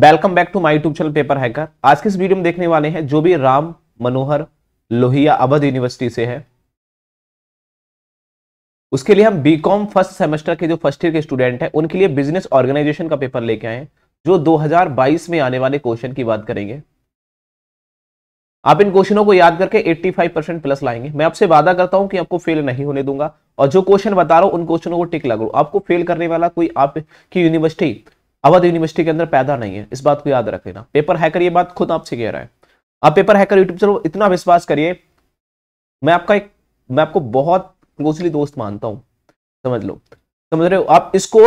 welcome back to my YouTube channel paper hacker आज के इस वीडियो में देखने वाले हैं जो भी राम मनोहर लोहिया अवध यूनिवर्सिटी से है उसके लिए हम बीकॉम फर्स्ट सेमेस्टर के जो फर्स्ट ईयर के स्टूडेंट हैं उनके लिए बिजनेस ऑर्गेनाइजेशन का पेपर लेके आए हैं जो 2022 में आने वाले क्वेश्चन की बात करेंगे आप इन क्वेश्चनों को याद करके 85 प्लस लाएंगे मैं आपसे वादा करता हूं कि आपको फेल नहीं होने दूंगा और जो क्वेश्चन बता रहा हूं उन क्वेश्चनों को टिक लगा आपको फेल करने वाला कोई आपकी यूनिवर्सिटी अवध यूनिवर्सिटी के अंदर पैदा नहीं है इस बात को याद रख लेना पेपर हैकर ये बात खुद आपसे कह रहा है आप पेपर हैकर यूट्यूब चलो इतना विश्वास करिए मैं आपका एक मैं आपको बहुत क्लोजली दोस्त मानता हूं समझ लो समझ रहे हो आप इसको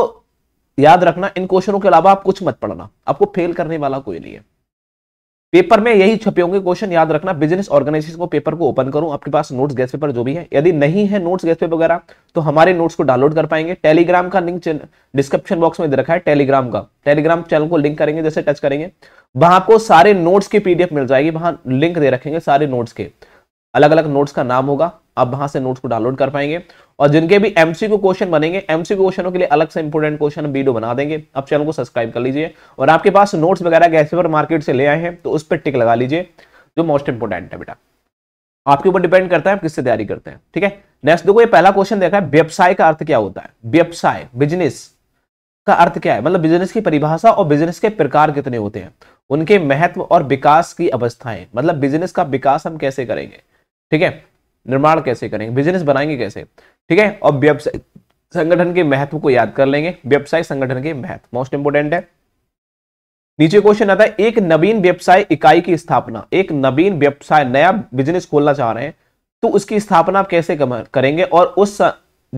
याद रखना इन क्वेश्चनों के अलावा आप कुछ मत पढ़ना आपको फेल करने वाला कोई नहीं है पेपर में यही छपे होंगे क्वेश्चन याद रखना बिजनेस ऑर्गेनाइजेशन को पेपर को ओपन करूं आपके पास नोट्स गैस पेपर जो भी है यदि नहीं है नोट्स गैस पेपर वगैरह तो हमारे नोट्स को डाउनलोड कर पाएंगे टेलीग्राम का लिंक डिस्क्रिप्शन बॉक्स में दे रखा है टेलीग्राम का टेलीग्राम चैनल को लिंक करेंगे जैसे टच करेंगे वहां आपको सारे नोट्स की पीडीएफ मिल जाएगी वहां लिंक दे रखेंगे सारे नोट्स के अलग अलग नोट्स का नाम होगा आप वहां से नोट्स को डाउनलोड कर पाएंगे और जिनके भी एमसी को क्वेश्चन बनेंगे एमसी क्वेश्चनों के लिए अलग से इंपोर्टेंट क्वेश्चन वीडियो बना देंगे आप चैनल को सब्सक्राइब कर लीजिए और आपके पास नोट्स वगैरह कैसे पर मार्केट से ले आए हैं तो उस पर टिक लगा लीजिए जो मोस्ट इंपोर्टेंट है बेटा आपके ऊपर डिपेंड करता है आप किससे तैयारी करते हैं ठीक है नेक्स्ट देखो ये पहला क्वेश्चन देखा है व्यवसाय का अर्थ क्या होता है व्यवसाय बिजनेस का अर्थ क्या है मतलब बिजनेस की परिभाषा और बिजनेस के प्रकार कितने होते हैं उनके महत्व और विकास की अवस्थाएं मतलब बिजनेस का विकास हम कैसे करेंगे ठीक है निर्माण कैसे करेंगे बिजनेस बनाएंगे कैसे ठीक है और व्यवसाय संगठन के महत्व को याद कर लेंगे व्यवसाय संगठन के महत्व मोस्ट इंपोर्टेंट है नीचे क्वेश्चन आता है एक नवीन व्यवसाय इकाई की स्थापना एक नवीन व्यवसाय नया बिजनेस खोलना चाह रहे हैं तो उसकी स्थापना आप कैसे करेंगे और उस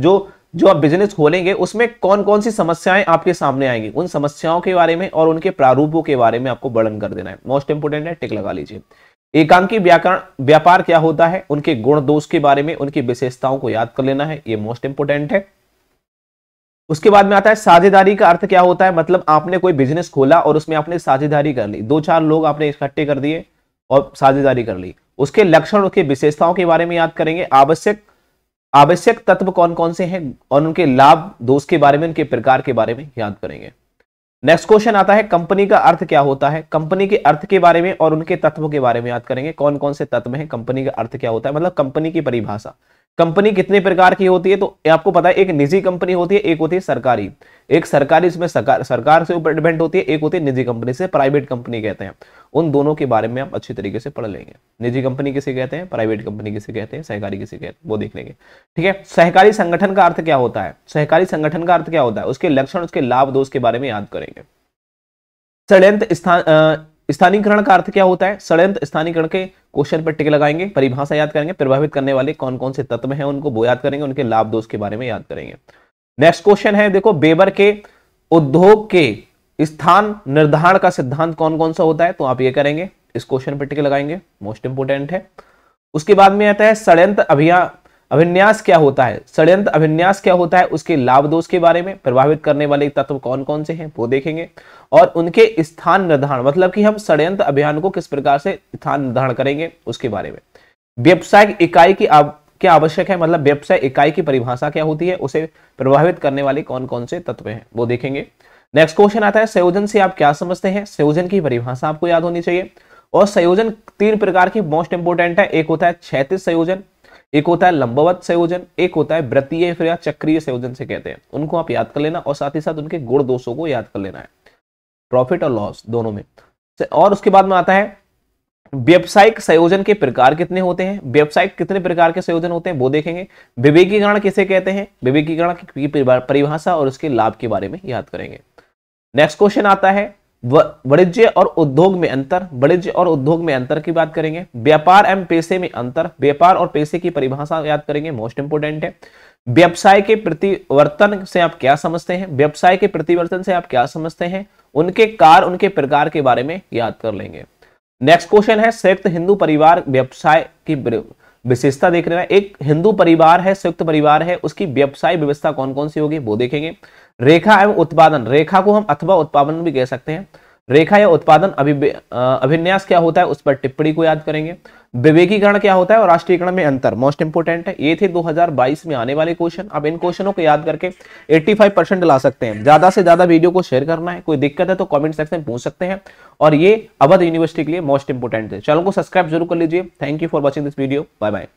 जो जो आप बिजनेस खोलेंगे उसमें कौन कौन सी समस्याएं आपके सामने आएंगी उन समस्याओं के बारे में और उनके प्रारूपों के बारे में आपको वर्णन कर देना है मोस्ट इंपोर्टेंट है टिक लगा लीजिए एकांकी व्याकरण व्यापार क्या होता है उनके गुण दोष के बारे में उनकी विशेषताओं को याद कर लेना है ये मोस्ट इंपोर्टेंट है उसके बाद में आता है साझेदारी का अर्थ क्या होता है मतलब आपने कोई बिजनेस खोला और उसमें आपने साझेदारी कर ली दो चार लोग आपने इकट्ठे कर दिए और साझेदारी कर ली उसके लक्षण उसकी विशेषताओं के बारे में याद करेंगे आवश्यक आवश्यक तत्व कौन कौन से हैं और उनके लाभ दोष के बारे में उनके प्रकार के बारे में याद करेंगे नेक्स्ट क्वेश्चन आता है कंपनी का अर्थ क्या होता है कंपनी के अर्थ के बारे में और उनके तत्व के बारे में याद करेंगे कौन कौन से तत्व हैं कंपनी का अर्थ क्या होता है मतलब कंपनी की परिभाषा कंपनी कितने प्रकार की होती है तो आपको पता है एक निजी कंपनी होती है एक होती है सरकारी एक सरकारी इसमें सरकार सरकार से ऊपर डिपेंड होती है एक होती है निजी कंपनी से प्राइवेट कंपनी कहते हैं उन दोनों के बारे में आप अच्छी तरीके से पढ़ लेंगे निजी कंपनी किसे कहते हैं प्राइवेट कंपनी किसे कहते हैं सहकारी किसे कहते हैं वो देख लेंगे ठीक है सहकारी संगठन का अर्थ क्या होता है सहकारी संगठन का अर्थ क्या होता है उसके लक्षण उसके लाभ दोष के बारे में याद करेंगे षड्यंत्र स्थान स्थानीकरण का अर्थ क्या होता है षड्यंत्र स्थानीकरण के क्वेश्चन पर टिक लगाएंगे परिभाषा याद करेंगे प्रभावित करने वाले कौन कौन से तत्व हैं उनको वो याद करेंगे उनके लाभ दोष के बारे में याद करेंगे नेक्स्ट क्वेश्चन है देखो बेबर के उद्योग के स्थान निर्धारण का सिद्धांत कौन कौन सा होता है तो आप ये करेंगे इस क्वेश्चन पर टिक लगाएंगे मोस्ट इंपोर्टेंट है उसके बाद में आता है षड्यंत्र अभियान अभिन्यास क्या होता है षड्यंत्र अभिन्यास क्या होता है उसके लाभ दोष के बारे में प्रभावित करने वाले तत्व कौन कौन से हैं वो देखेंगे और उनके स्थान निर्धारण मतलब कि हम षड्यंत्र अभियान को किस प्रकार से स्थान निर्धारण करेंगे उसके बारे में व्यवसायिक इकाई की आप क्या आवश्यक है मतलब व्यवसाय इकाई की परिभाषा क्या होती है उसे प्रभावित करने वाले कौन कौन से तत्व है वो देखेंगे नेक्स्ट क्वेश्चन आता है संयोजन से आप क्या समझते हैं संयोजन की परिभाषा आपको याद होनी चाहिए और संयोजन तीन प्रकार के मोस्ट इंपोर्टेंट है एक होता है क्षैतिज संयोजन एक होता है लंबवत संयोजन एक होता है व्रतीय फिर या चक्रीय संयोजन से कहते हैं उनको आप याद कर लेना और साथ ही साथ उनके गुण दोषों को याद कर लेना है प्रॉफिट और लॉस दोनों में और उसके बाद में आता है व्यवसायिक संयोजन के प्रकार कितने होते हैं व्यवसायिक कितने प्रकार के संयोजन होते हैं वो देखेंगे विवेकीकरण किसे कहते हैं विवेकीकरण की परिभाषा और उसके लाभ के बारे में याद करेंगे नेक्स्ट क्वेश्चन आता है वाणिज्य और उद्योग में अंतर वाणिज्य और उद्योग में अंतर की बात करेंगे व्यापार एवं पैसे में अंतर व्यापार और पैसे की परिभाषा याद करेंगे मोस्ट इंपोर्टेंट है व्यवसाय के प्रतिवर्तन से आप क्या समझते हैं व्यवसाय के प्रतिवर्तन से आप क्या समझते हैं उनके कार उनके प्रकार के बारे में याद कर लेंगे नेक्स्ट क्वेश्चन है संयुक्त हिंदू परिवार व्यवसाय की विशेषता देख रहे हैं एक हिंदू परिवार है संयुक्त परिवार है उसकी व्यवसाय व्यवस्था कौन कौन सी होगी वो देखेंगे रेखा एवं उत्पादन रेखा को हम अथवा उत्पादन भी कह सकते हैं रेखा या उत्पादन अभिन्यास क्या होता है उस पर टिप्पणी को याद करेंगे विवेकीकरण क्या होता है और राष्ट्रीयकरण में अंतर मोस्ट इंपोर्टेंट है ये थे 2022 में आने वाले क्वेश्चन अब इन क्वेश्चनों को याद करके 85 परसेंट ला सकते हैं ज्यादा से ज्यादा वीडियो को शेयर करना है कोई दिक्कत है तो कमेंट सेक्शन पूछ सकते हैं और ये अवध यूनिवर्सिटी के लिए मोस्ट इंपोर्टेंट है चैनल को सब्सक्राइब जरूर कर लीजिए thank you for watching this video bye bye